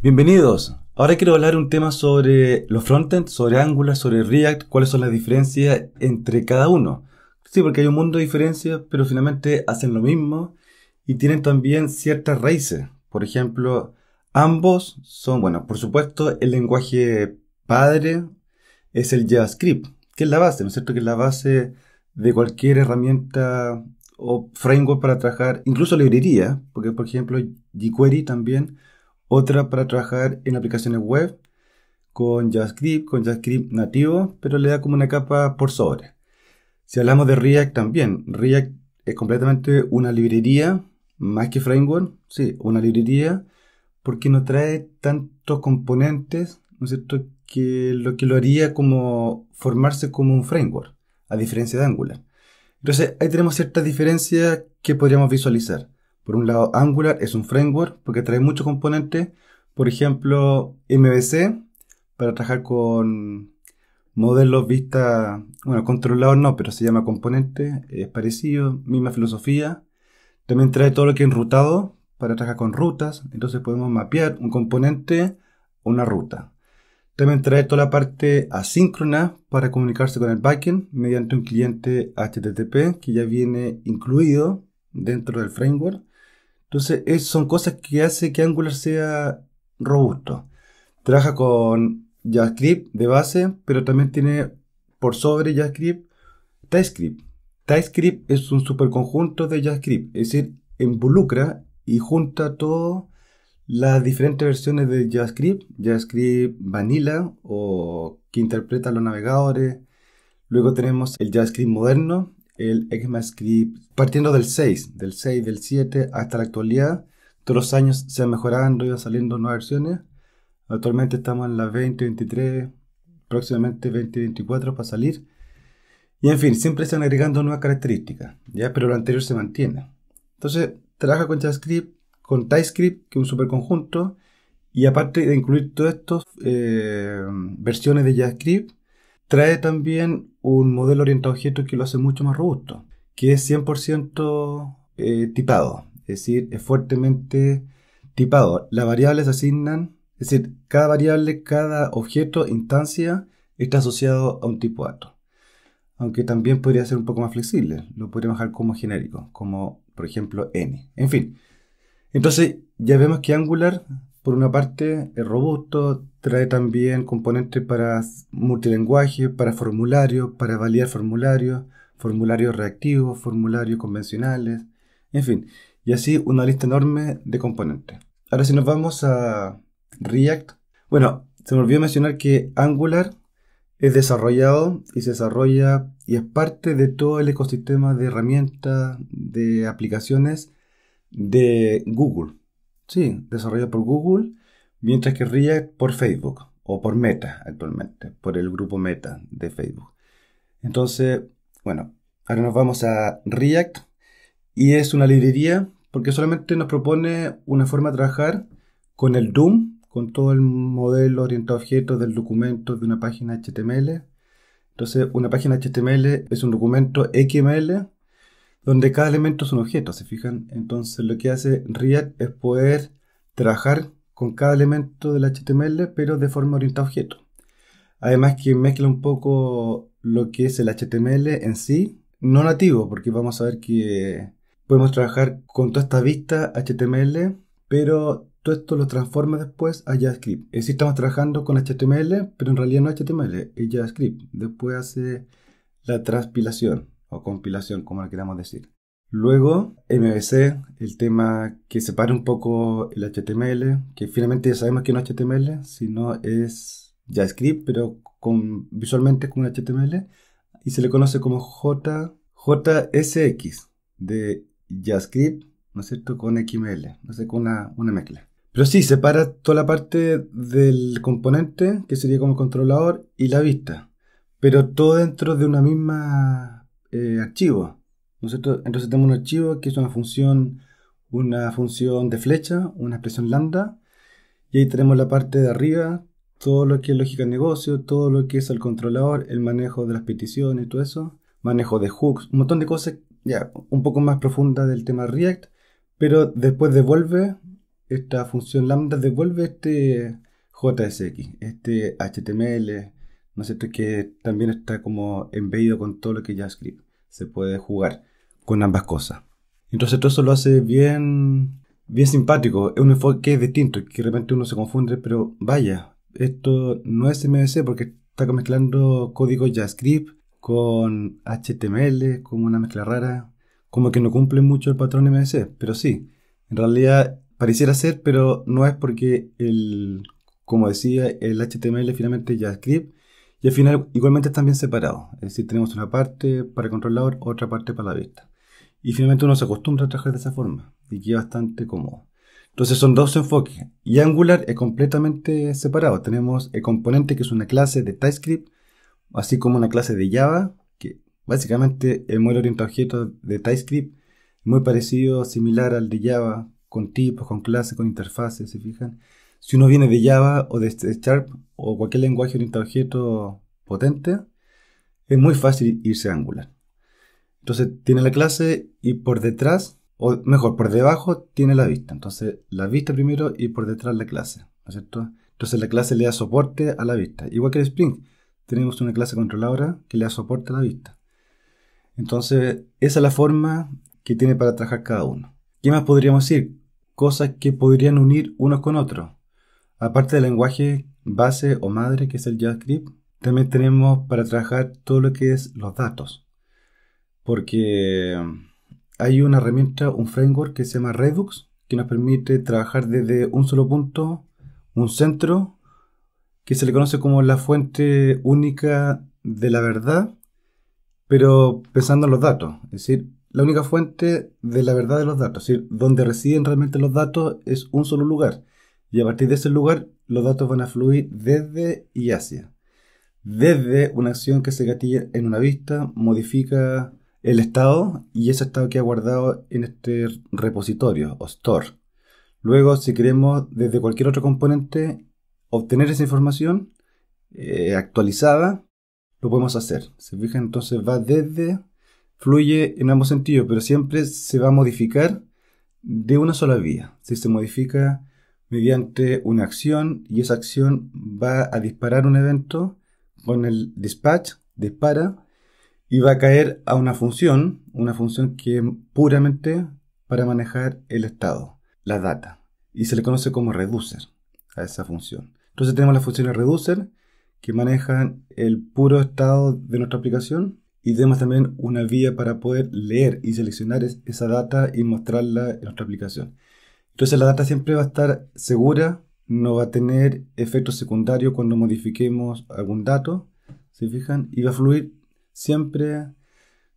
Bienvenidos. Ahora quiero hablar un tema sobre los frontends, sobre Angular, sobre React, cuáles son las diferencias entre cada uno. Sí, porque hay un mundo de diferencias, pero finalmente hacen lo mismo y tienen también ciertas raíces. Por ejemplo, ambos son, bueno, por supuesto, el lenguaje padre es el JavaScript, que es la base, ¿no es cierto? Que es la base de cualquier herramienta o framework para trabajar, incluso librería, porque por ejemplo jQuery también otra para trabajar en aplicaciones web con JavaScript, con JavaScript nativo, pero le da como una capa por sobre. Si hablamos de React también, React es completamente una librería, más que framework, sí, una librería, porque no trae tantos componentes, ¿no es cierto?, que lo que lo haría como formarse como un framework, a diferencia de Angular. Entonces, ahí tenemos ciertas diferencias que podríamos visualizar. Por un lado, Angular es un framework porque trae muchos componentes. Por ejemplo, MVC para trabajar con modelos vistas, bueno, controlados no, pero se llama componente, es parecido, misma filosofía. También trae todo lo que es enrutado para trabajar con rutas, entonces podemos mapear un componente o una ruta. También trae toda la parte asíncrona para comunicarse con el backend mediante un cliente HTTP que ya viene incluido dentro del framework. Entonces, son cosas que hace que Angular sea robusto. Trabaja con JavaScript de base, pero también tiene por sobre JavaScript TypeScript. TypeScript es un superconjunto de JavaScript, es decir, involucra y junta todas las diferentes versiones de JavaScript, JavaScript vanilla o que interpreta los navegadores. Luego tenemos el JavaScript moderno, el ECMAScript, partiendo del 6, del 6, del 7 hasta la actualidad. Todos los años se han mejorando, van saliendo nuevas versiones. Actualmente estamos en la 2023, próximamente 2024 para salir. Y en fin, siempre están agregando nuevas características, ¿ya? pero lo anterior se mantiene. Entonces, trabaja con JavaScript, con TypeScript, que es un superconjunto, y aparte de incluir todas estas eh, versiones de JavaScript, trae también un modelo orientado a objetos que lo hace mucho más robusto, que es 100% eh, tipado, es decir, es fuertemente tipado. Las variables asignan, es decir, cada variable, cada objeto, instancia, está asociado a un tipo de dato. Aunque también podría ser un poco más flexible, lo podría bajar como genérico, como por ejemplo n. En fin, entonces ya vemos que Angular, por una parte, es robusto, trae también componentes para multilenguaje, para formularios, para validar formularios, formularios reactivos, formularios convencionales, en fin, y así una lista enorme de componentes. Ahora si nos vamos a React, bueno, se me olvidó mencionar que Angular es desarrollado y se desarrolla y es parte de todo el ecosistema de herramientas, de aplicaciones de Google. Sí, desarrollado por Google mientras que React por Facebook o por Meta actualmente, por el grupo Meta de Facebook. Entonces, bueno, ahora nos vamos a React y es una librería porque solamente nos propone una forma de trabajar con el DOM, con todo el modelo orientado a objetos del documento de una página HTML. Entonces, una página HTML es un documento XML donde cada elemento es un objeto, ¿se fijan? Entonces, lo que hace React es poder trabajar con cada elemento del HTML, pero de forma orientada a objeto. Además que mezcla un poco lo que es el HTML en sí, no nativo, porque vamos a ver que podemos trabajar con toda esta vista HTML, pero todo esto lo transforma después a JavaScript. Es estamos trabajando con HTML, pero en realidad no HTML, es JavaScript. Después hace la transpilación o compilación, como la queramos decir. Luego, MVC, el tema que separa un poco el HTML, que finalmente ya sabemos que no es HTML, sino es JavaScript, pero visualmente es HTML, y se le conoce como J, JSX, de JavaScript, ¿no es cierto?, con XML, no sé, con una, una mezcla. Pero sí, separa toda la parte del componente, que sería como controlador, y la vista, pero todo dentro de una misma eh, archivo entonces tenemos un archivo que es una función, una función de flecha, una expresión lambda, y ahí tenemos la parte de arriba, todo lo que es lógica de negocio, todo lo que es el controlador, el manejo de las peticiones todo eso, manejo de hooks, un montón de cosas ya un poco más profundas del tema React, pero después devuelve, esta función lambda devuelve este JSX, este HTML, ¿no Que también está como embebido con todo lo que JavaScript se puede jugar con ambas cosas. Entonces todo eso lo hace bien, bien simpático. Es un enfoque distinto, que de repente uno se confunde, pero vaya, esto no es MVC porque está mezclando código JavaScript con HTML, como una mezcla rara, como que no cumple mucho el patrón MVC, pero sí, en realidad pareciera ser, pero no es porque el, como decía, el HTML finalmente JavaScript y al final igualmente están bien separados, es decir, tenemos una parte para controlador, otra parte para la vista y finalmente uno se acostumbra a trabajar de esa forma y es bastante cómodo. Entonces son dos enfoques y Angular es completamente separado. Tenemos el componente que es una clase de TypeScript, así como una clase de Java, que básicamente el modelo orientado a objetos de TypeScript muy parecido, similar al de Java, con tipos, con clases, con interfaces, se fijan. Si uno viene de Java o de Sharp o cualquier lenguaje orientado a objetos potente, es muy fácil irse a Angular. Entonces tiene la clase y por detrás, o mejor, por debajo tiene la vista. Entonces la vista primero y por detrás la clase, Entonces la clase le da soporte a la vista. Igual que el Spring, tenemos una clase controladora que le da soporte a la vista. Entonces esa es la forma que tiene para trabajar cada uno. ¿Qué más podríamos decir? Cosas que podrían unir unos con otros. Aparte del lenguaje base o madre que es el JavaScript, también tenemos para trabajar todo lo que es los datos porque hay una herramienta, un framework que se llama Redux, que nos permite trabajar desde un solo punto, un centro, que se le conoce como la fuente única de la verdad, pero pensando en los datos, es decir, la única fuente de la verdad de los datos, es decir, donde residen realmente los datos es un solo lugar, y a partir de ese lugar los datos van a fluir desde y hacia. Desde una acción que se gatilla en una vista, modifica el estado y ese estado que ha guardado en este repositorio o store. Luego, si queremos desde cualquier otro componente obtener esa información eh, actualizada, lo podemos hacer. Se fija entonces va desde, fluye en ambos sentidos, pero siempre se va a modificar de una sola vía. Si se modifica mediante una acción y esa acción va a disparar un evento con el dispatch, dispara y va a caer a una función, una función que es puramente para manejar el estado, la data, y se le conoce como reducer a esa función. Entonces tenemos las funciones reducer que manejan el puro estado de nuestra aplicación y tenemos también una vía para poder leer y seleccionar esa data y mostrarla en nuestra aplicación. Entonces la data siempre va a estar segura, no va a tener efectos secundarios cuando modifiquemos algún dato, ¿se fijan? Y va a fluir siempre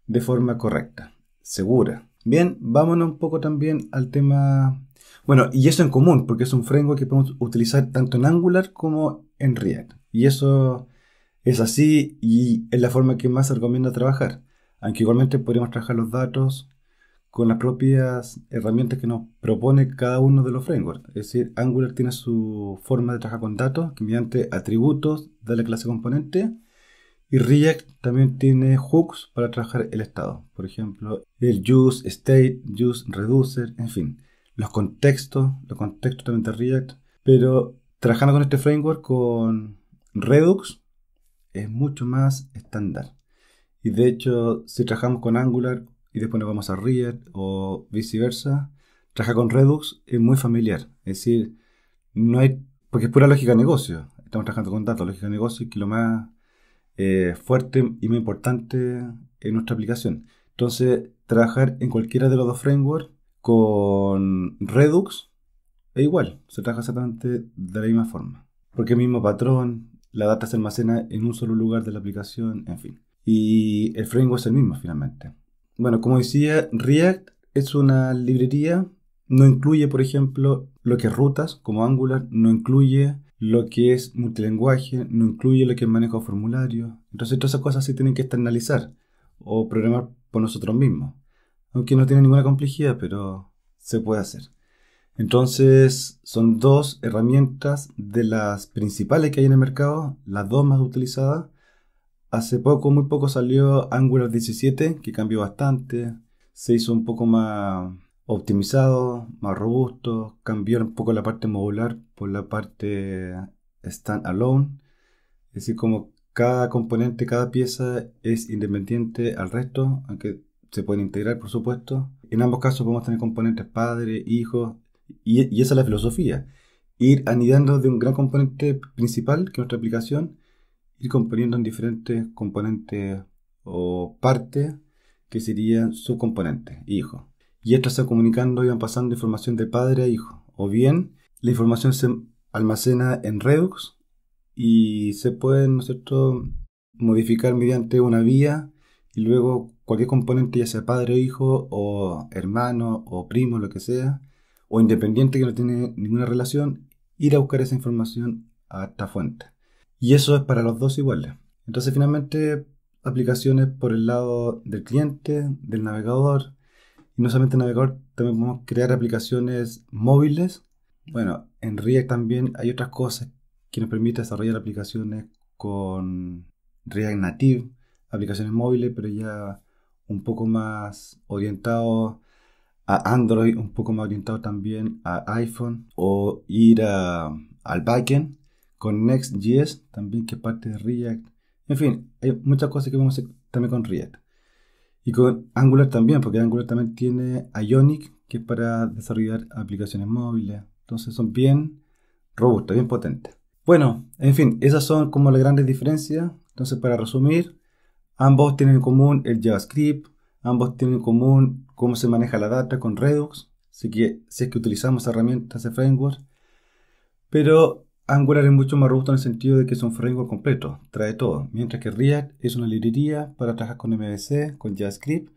de forma correcta, segura. Bien, vámonos un poco también al tema... Bueno, y eso en común, porque es un framework que podemos utilizar tanto en Angular como en React. Y eso es así y es la forma que más se recomienda trabajar. Aunque igualmente podemos trabajar los datos con las propias herramientas que nos propone cada uno de los frameworks. Es decir, Angular tiene su forma de trabajar con datos, mediante atributos de la clase componente y React también tiene hooks para trabajar el estado. Por ejemplo, el use state, use reducer, en fin. Los contextos, los contextos también de React. Pero trabajando con este framework, con Redux, es mucho más estándar. Y de hecho, si trabajamos con Angular y después nos vamos a React o viceversa, trabajar con Redux es muy familiar. Es decir, no hay. porque es pura lógica de negocio. Estamos trabajando con datos, lógica de negocio, que lo más eh, fuerte y muy importante en nuestra aplicación. Entonces, trabajar en cualquiera de los dos frameworks con Redux es igual, se trabaja exactamente de la misma forma. Porque el mismo patrón, la data se almacena en un solo lugar de la aplicación, en fin. Y el framework es el mismo finalmente. Bueno, como decía, React es una librería, no incluye, por ejemplo, lo que es rutas como Angular, no incluye lo que es multilenguaje, no incluye lo que es manejo de formularios. Entonces todas esas cosas sí tienen que externalizar o programar por nosotros mismos. Aunque no tiene ninguna complejidad, pero se puede hacer. Entonces son dos herramientas de las principales que hay en el mercado, las dos más utilizadas. Hace poco, muy poco salió Angular 17, que cambió bastante. Se hizo un poco más optimizado, más robusto cambió un poco la parte modular por la parte stand-alone, es decir, como cada componente, cada pieza es independiente al resto, aunque se pueden integrar, por supuesto. En ambos casos podemos tener componentes padre, hijo y, y esa es la filosofía. Ir anidando de un gran componente principal, que es nuestra aplicación, ir componiendo en diferentes componentes o partes, que serían subcomponentes, hijo y estas se comunicando y van pasando información de padre a hijo. O bien la información se almacena en Redux y se puede, modificar mediante una vía y luego cualquier componente, ya sea padre o hijo, o hermano o primo, lo que sea, o independiente que no tiene ninguna relación, ir a buscar esa información a esta fuente. Y eso es para los dos iguales. Entonces finalmente aplicaciones por el lado del cliente, del navegador, no solamente navegador, también podemos crear aplicaciones móviles. Bueno, en React también hay otras cosas que nos permiten desarrollar aplicaciones con React Native, aplicaciones móviles, pero ya un poco más orientado a Android, un poco más orientado también a iPhone, o ir a, al backend con Next.js, también que parte de React. En fin, hay muchas cosas que vamos a hacer también con React. Y con Angular también, porque Angular también tiene Ionic, que es para desarrollar aplicaciones móviles. Entonces son bien robustos, bien potentes. Bueno, en fin, esas son como las grandes diferencias. Entonces, para resumir, ambos tienen en común el JavaScript, ambos tienen en común cómo se maneja la data con Redux, así que si es que utilizamos herramientas de framework, pero Angular es mucho más robusto en el sentido de que es un framework completo, trae todo, mientras que React es una librería para trabajar con MVC, con JavaScript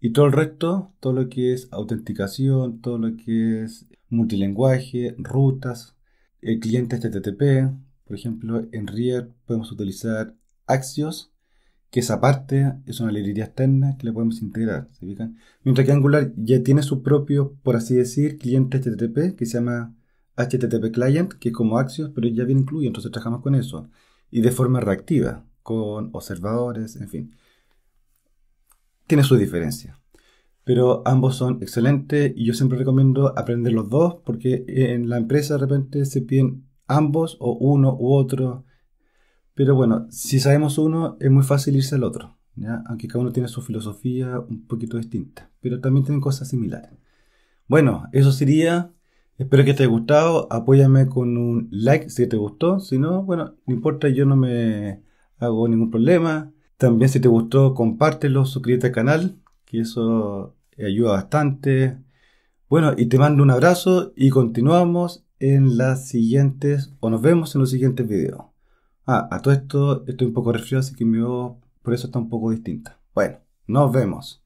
y todo el resto, todo lo que es autenticación, todo lo que es multilenguaje, rutas, eh, clientes HTTP, Por ejemplo, en React podemos utilizar Axios, que esa parte es una librería externa que le podemos integrar. Mientras que Angular ya tiene su propio, por así decir, cliente HTTP que se llama HTTP Client, que es como Axios, pero ya viene incluido, entonces trabajamos con eso. Y de forma reactiva, con observadores, en fin. Tiene su diferencia. Pero ambos son excelentes y yo siempre recomiendo aprender los dos porque en la empresa de repente se piden ambos o uno u otro. Pero bueno, si sabemos uno es muy fácil irse al otro, aunque cada uno tiene su filosofía un poquito distinta, pero también tienen cosas similares. Bueno, eso sería Espero que te haya gustado. Apóyame con un like si te gustó. Si no, bueno, no importa, yo no me hago ningún problema. También si te gustó, compártelo, suscríbete al canal, que eso ayuda bastante. Bueno, y te mando un abrazo y continuamos en las siguientes, o nos vemos en los siguientes videos. Ah, a todo esto estoy un poco resfriado, así que mi voz por eso está un poco distinta. Bueno, nos vemos.